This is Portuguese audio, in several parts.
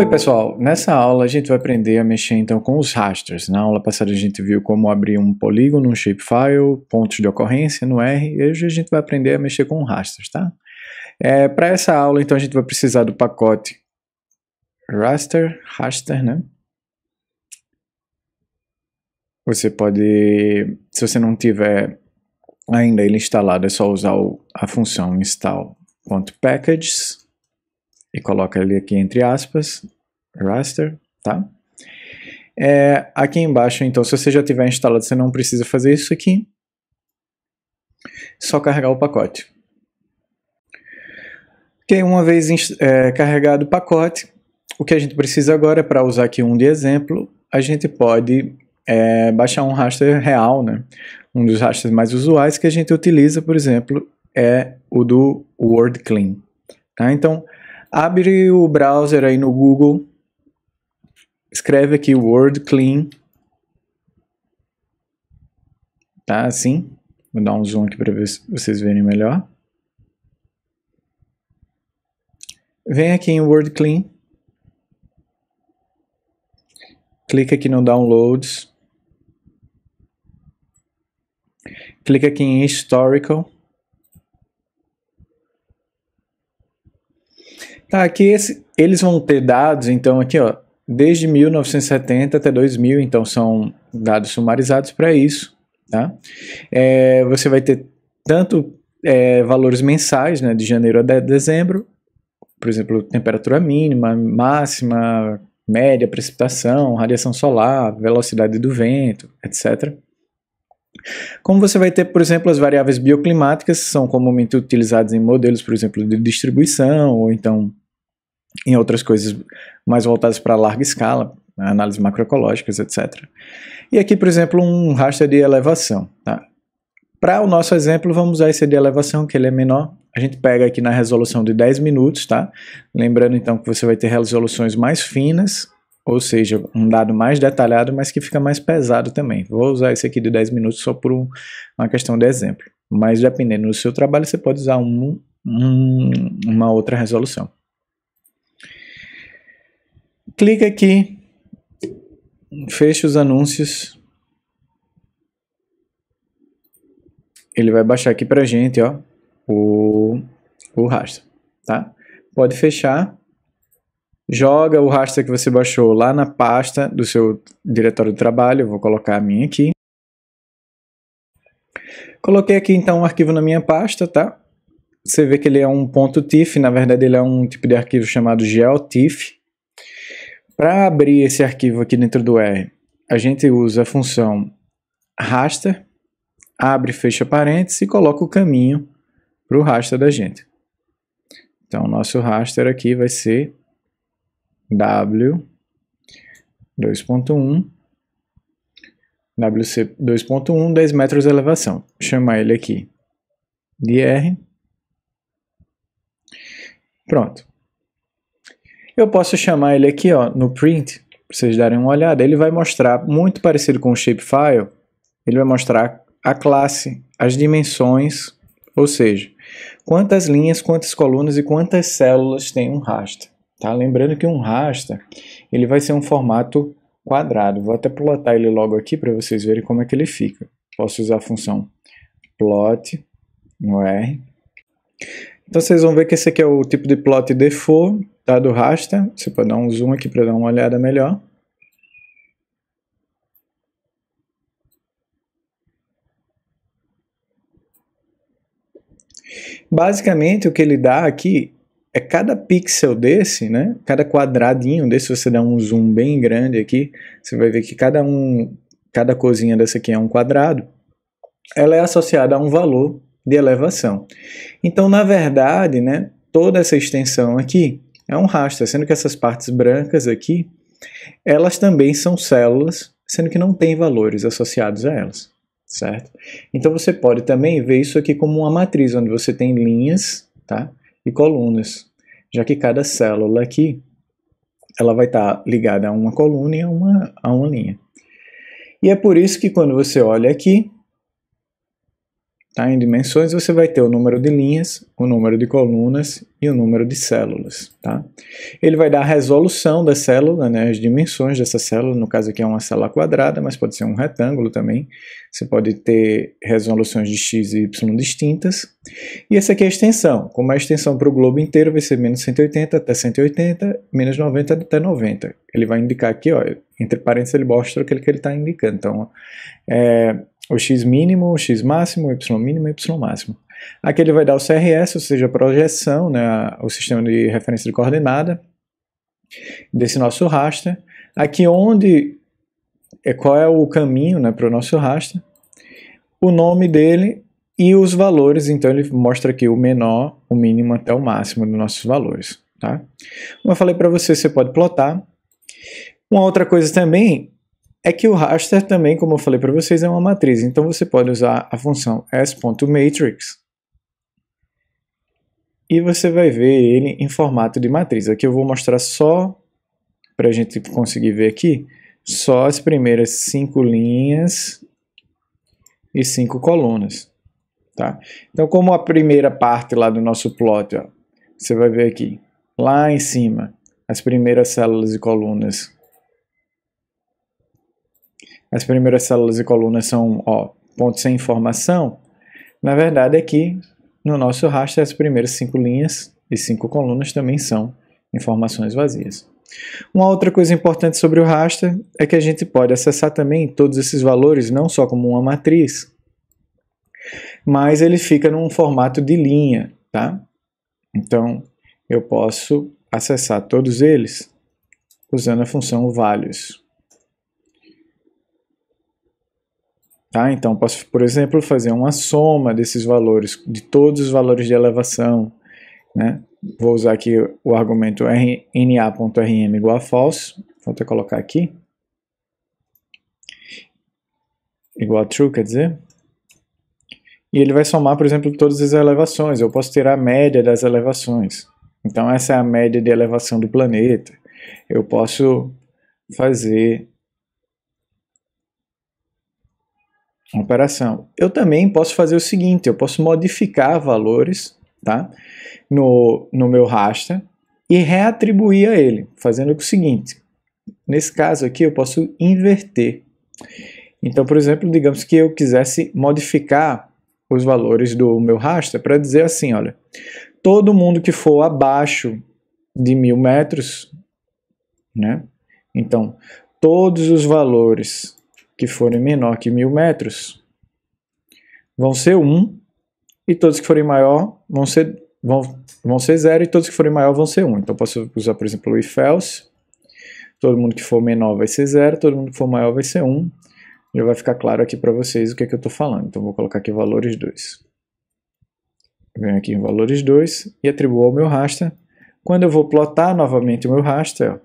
Oi pessoal, nessa aula a gente vai aprender a mexer então com os rasters. Na aula passada a gente viu como abrir um polígono, um shapefile, pontos de ocorrência no R, hoje a gente vai aprender a mexer com rasters, tá? É, Para essa aula então a gente vai precisar do pacote raster, raster, né? Você pode, se você não tiver ainda ele instalado, é só usar a função install.packages e coloca ele aqui entre aspas, raster, tá? É, aqui embaixo, então, se você já tiver instalado, você não precisa fazer isso aqui. Só carregar o pacote. Ok, uma vez é, carregado o pacote, o que a gente precisa agora, para usar aqui um de exemplo, a gente pode é, baixar um raster real, né? Um dos rasters mais usuais que a gente utiliza, por exemplo, é o do Word Clean. Tá? Então, Abre o browser aí no Google, escreve aqui Word Clean, tá? Assim. Vou dar um zoom aqui para vocês verem melhor. Vem aqui em Word Clean. Clica aqui no Downloads. Clica aqui em Historical. Tá, aqui esse, eles vão ter dados, então aqui ó, desde 1970 até 2000, então são dados sumarizados para isso, tá? É, você vai ter tanto é, valores mensais, né, de janeiro a dezembro, por exemplo, temperatura mínima, máxima, média, precipitação, radiação solar, velocidade do vento, etc. Como você vai ter, por exemplo, as variáveis bioclimáticas, são comumente utilizadas em modelos, por exemplo, de distribuição, ou então em outras coisas mais voltadas para larga escala, análises macroecológicas, etc. E aqui, por exemplo, um raster de elevação. Tá? Para o nosso exemplo, vamos usar esse de elevação, que ele é menor. A gente pega aqui na resolução de 10 minutos, tá? Lembrando, então, que você vai ter resoluções mais finas, ou seja, um dado mais detalhado, mas que fica mais pesado também. Vou usar esse aqui de 10 minutos só por um, uma questão de exemplo. Mas dependendo do seu trabalho, você pode usar um, um, uma outra resolução clica aqui, fecha os anúncios. Ele vai baixar aqui pra gente, ó, o, o rastro, tá? Pode fechar, joga o rastro que você baixou lá na pasta do seu diretório de trabalho, eu vou colocar a minha aqui. Coloquei aqui então um arquivo na minha pasta, tá? Você vê que ele é um .tif, na verdade ele é um tipo de arquivo chamado GeoTIFF, para abrir esse arquivo aqui dentro do R, a gente usa a função raster, abre, fecha parênteses e coloca o caminho para o raster da gente. Então, nosso raster aqui vai ser W 2.1, WC 2.1, 10 metros de elevação. Vou chamar ele aqui de R. Pronto. Eu posso chamar ele aqui ó, no print, para vocês darem uma olhada. Ele vai mostrar, muito parecido com o shapefile, ele vai mostrar a classe, as dimensões, ou seja, quantas linhas, quantas colunas e quantas células tem um raster. Tá? Lembrando que um raster ele vai ser um formato quadrado. Vou até plotar ele logo aqui para vocês verem como é que ele fica. Posso usar a função plot no R. Então vocês vão ver que esse aqui é o tipo de plot default Dado raster, você pode dar um zoom aqui para dar uma olhada melhor. Basicamente, o que ele dá aqui é cada pixel desse, né? Cada quadradinho desse, se você der um zoom bem grande aqui, você vai ver que cada um, cada cozinha dessa aqui é um quadrado. Ela é associada a um valor de elevação. Então, na verdade, né, toda essa extensão aqui é um rastro, sendo que essas partes brancas aqui, elas também são células, sendo que não tem valores associados a elas, certo? Então você pode também ver isso aqui como uma matriz, onde você tem linhas tá? e colunas, já que cada célula aqui ela vai estar tá ligada a uma coluna e a uma, a uma linha. E é por isso que quando você olha aqui, Tá? Em dimensões você vai ter o número de linhas, o número de colunas e o número de células. Tá? Ele vai dar a resolução da célula, né, as dimensões dessa célula, no caso aqui é uma célula quadrada, mas pode ser um retângulo também. Você pode ter resoluções de x e y distintas. E essa aqui é a extensão. Como é a extensão para o globo inteiro vai ser menos 180 até 180, menos 90 até 90. Ele vai indicar aqui, ó, entre parênteses ele mostra aquele que ele está indicando. Então, é, o x mínimo, o x máximo, o y mínimo e y máximo. Aqui ele vai dar o CRS, ou seja, a projeção, né, o sistema de referência de coordenada desse nosso raster. Aqui onde, é, qual é o caminho né, para o nosso raster, o nome dele e os valores, então ele mostra aqui o menor, o mínimo até o máximo dos nossos valores. Tá? Como eu falei para você, você pode plotar. Uma outra coisa também é que o raster também, como eu falei para vocês, é uma matriz. Então você pode usar a função s.matrix e você vai ver ele em formato de matriz. Aqui eu vou mostrar só, para a gente conseguir ver aqui, só as primeiras cinco linhas e cinco colunas. Tá? Então como a primeira parte lá do nosso plot, ó, você vai ver aqui, lá em cima, as primeiras células e colunas as primeiras células e colunas são ó, pontos sem informação, na verdade aqui é no nosso raster as primeiras cinco linhas e cinco colunas também são informações vazias. Uma outra coisa importante sobre o raster é que a gente pode acessar também todos esses valores, não só como uma matriz, mas ele fica num formato de linha, tá? Então, eu posso acessar todos eles usando a função values. Tá? Então, posso, por exemplo, fazer uma soma desses valores, de todos os valores de elevação. Né? Vou usar aqui o argumento na.rm igual a false. Vou até colocar aqui. Igual a true, quer dizer. E ele vai somar, por exemplo, todas as elevações. Eu posso tirar a média das elevações. Então, essa é a média de elevação do planeta. Eu posso fazer uma operação. Eu também posso fazer o seguinte, eu posso modificar valores tá? no, no meu raster e reatribuir a ele, fazendo o seguinte. Nesse caso aqui, eu posso inverter. Então, por exemplo, digamos que eu quisesse modificar os valores do meu raster para dizer assim, olha, todo mundo que for abaixo de mil metros, né? Então, todos os valores que forem menor que mil metros vão ser 1, um, e todos que forem maior vão ser, vão, vão ser 0, e todos que forem maior vão ser 1. Um. Então posso usar, por exemplo, o if else. Todo mundo que for menor vai ser 0, todo mundo que for maior vai ser 1. Um. Já vai ficar claro aqui para vocês o que, é que eu estou falando. Então vou colocar aqui valores 2. Venho aqui em valores 2 e atribuo ao meu raster. Quando eu vou plotar novamente o meu raster,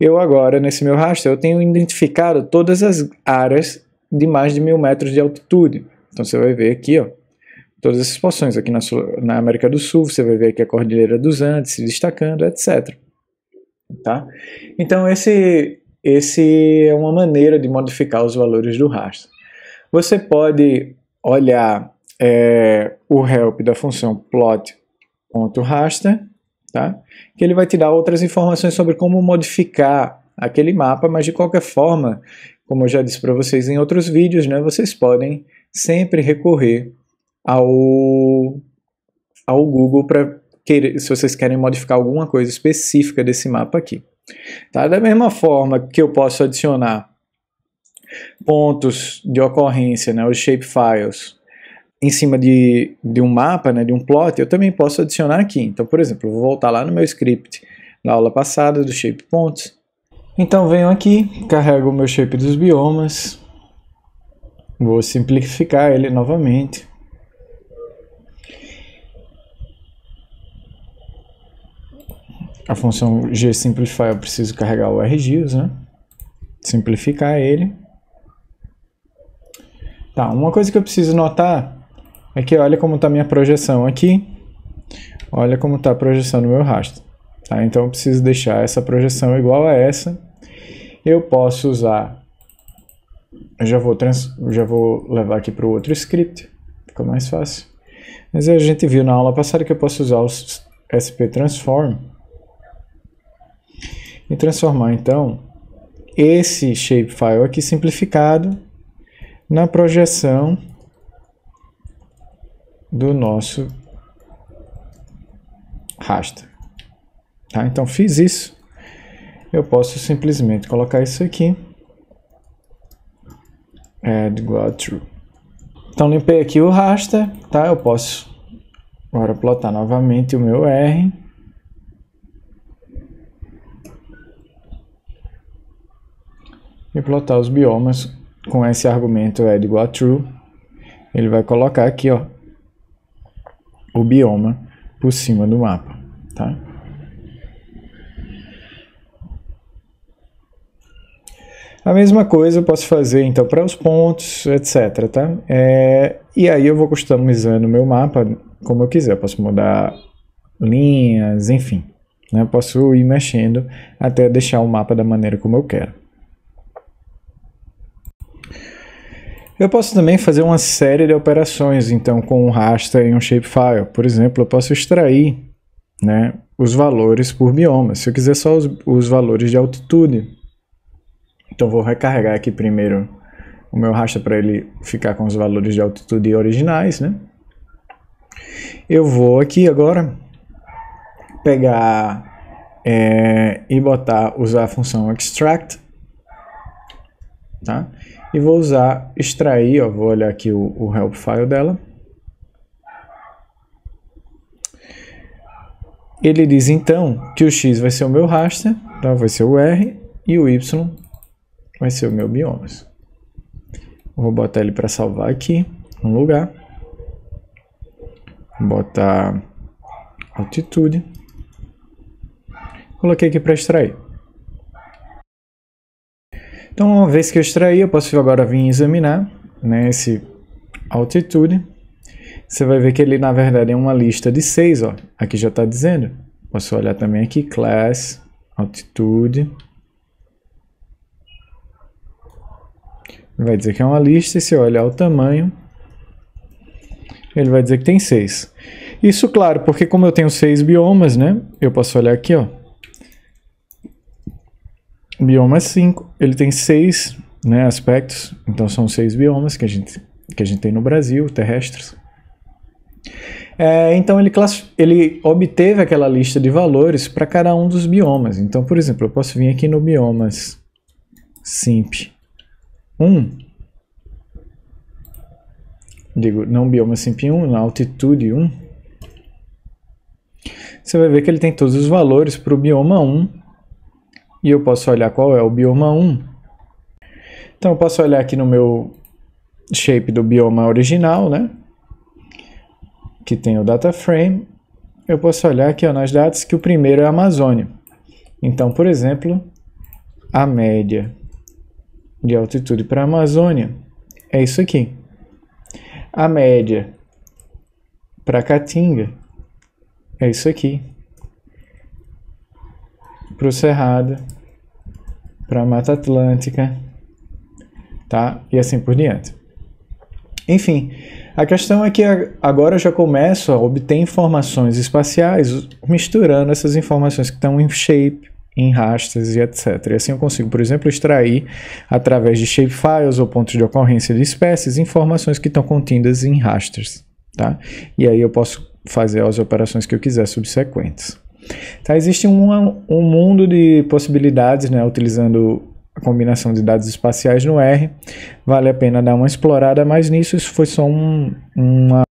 Eu agora, nesse meu rastro, eu tenho identificado todas as áreas de mais de mil metros de altitude. Então você vai ver aqui, ó, todas essas porções. Aqui na, na América do Sul, você vai ver aqui a Cordilheira dos Andes se destacando, etc. Tá? Então esse, esse é uma maneira de modificar os valores do rastro. Você pode olhar é, o help da função plot.raster tá? que ele vai te dar outras informações sobre como modificar aquele mapa, mas de qualquer forma, como eu já disse para vocês em outros vídeos, né, vocês podem sempre recorrer ao, ao Google para se vocês querem modificar alguma coisa específica desse mapa aqui. Tá? Da mesma forma que eu posso adicionar pontos de ocorrência, né, os shapefiles, em cima de, de um mapa, né, de um plot, eu também posso adicionar aqui. Então, por exemplo, eu vou voltar lá no meu script da aula passada do shape points. Então venho aqui, carrego o meu shape dos biomas, vou simplificar ele novamente. A função gsimplify eu preciso carregar o rgis, né? Simplificar ele. Tá, uma coisa que eu preciso notar Aqui olha como está minha projeção aqui. Olha como está a projeção no meu rastro. Tá? Então eu preciso deixar essa projeção igual a essa. Eu posso usar... Eu já vou, trans... já vou levar aqui para o outro script. Fica mais fácil. Mas a gente viu na aula passada que eu posso usar o SP Transform. E transformar então esse shapefile aqui simplificado na projeção do nosso raster. Tá? Então, fiz isso. Eu posso simplesmente colocar isso aqui. Add igual true. Então, limpei aqui o raster. Tá? Eu posso agora plotar novamente o meu R. E plotar os biomas com esse argumento add igual true. Ele vai colocar aqui, ó, o bioma por cima do mapa, tá? A mesma coisa eu posso fazer então para os pontos, etc. Tá? É, e aí eu vou customizando o meu mapa como eu quiser. Eu posso mudar linhas, enfim. Né? Eu posso ir mexendo até deixar o mapa da maneira como eu quero. Eu posso também fazer uma série de operações, então, com um raster e um shapefile. Por exemplo, eu posso extrair né, os valores por bioma. Se eu quiser só os, os valores de altitude, então vou recarregar aqui primeiro o meu raster para ele ficar com os valores de altitude originais, né? Eu vou aqui agora pegar é, e botar, usar a função extract, tá? e vou usar extrair, ó, vou olhar aqui o, o help file dela. Ele diz então que o x vai ser o meu raster, tá? vai ser o R, e o y vai ser o meu biomas. Vou botar ele para salvar aqui, um lugar. Vou botar altitude. Coloquei aqui para extrair. Então, uma vez que eu extraí, eu posso agora vir examinar né, esse altitude. Você vai ver que ele, na verdade, é uma lista de seis. Ó. Aqui já está dizendo. Posso olhar também aqui, class, altitude. Vai dizer que é uma lista e se olhar o tamanho, ele vai dizer que tem seis. Isso, claro, porque como eu tenho seis biomas, né? Eu posso olhar aqui, ó. Bioma 5, ele tem seis né, aspectos, então são seis biomas que a gente, que a gente tem no Brasil, terrestres. É, então ele, ele obteve aquela lista de valores para cada um dos biomas. Então, por exemplo, eu posso vir aqui no biomas simp 1. Digo, não bioma simp 1, na altitude 1. Você vai ver que ele tem todos os valores para o bioma 1 e eu posso olhar qual é o bioma 1. Então eu posso olhar aqui no meu shape do bioma original, né? Que tem o data frame. Eu posso olhar aqui ó, nas datas que o primeiro é a Amazônia. Então, por exemplo, a média de altitude para a Amazônia é isso aqui. A média para a Caatinga é isso aqui para o Cerrado, para a Mata Atlântica, tá? E assim por diante. Enfim, a questão é que agora eu já começo a obter informações espaciais misturando essas informações que estão em shape, em rastas e etc. E assim eu consigo, por exemplo, extrair através de shapefiles ou pontos de ocorrência de espécies informações que estão contidas em rastas, tá? E aí eu posso fazer as operações que eu quiser subsequentes. Tá, existe uma, um mundo de possibilidades, né, utilizando a combinação de dados espaciais no R. Vale a pena dar uma explorada, mas nisso isso foi só um, uma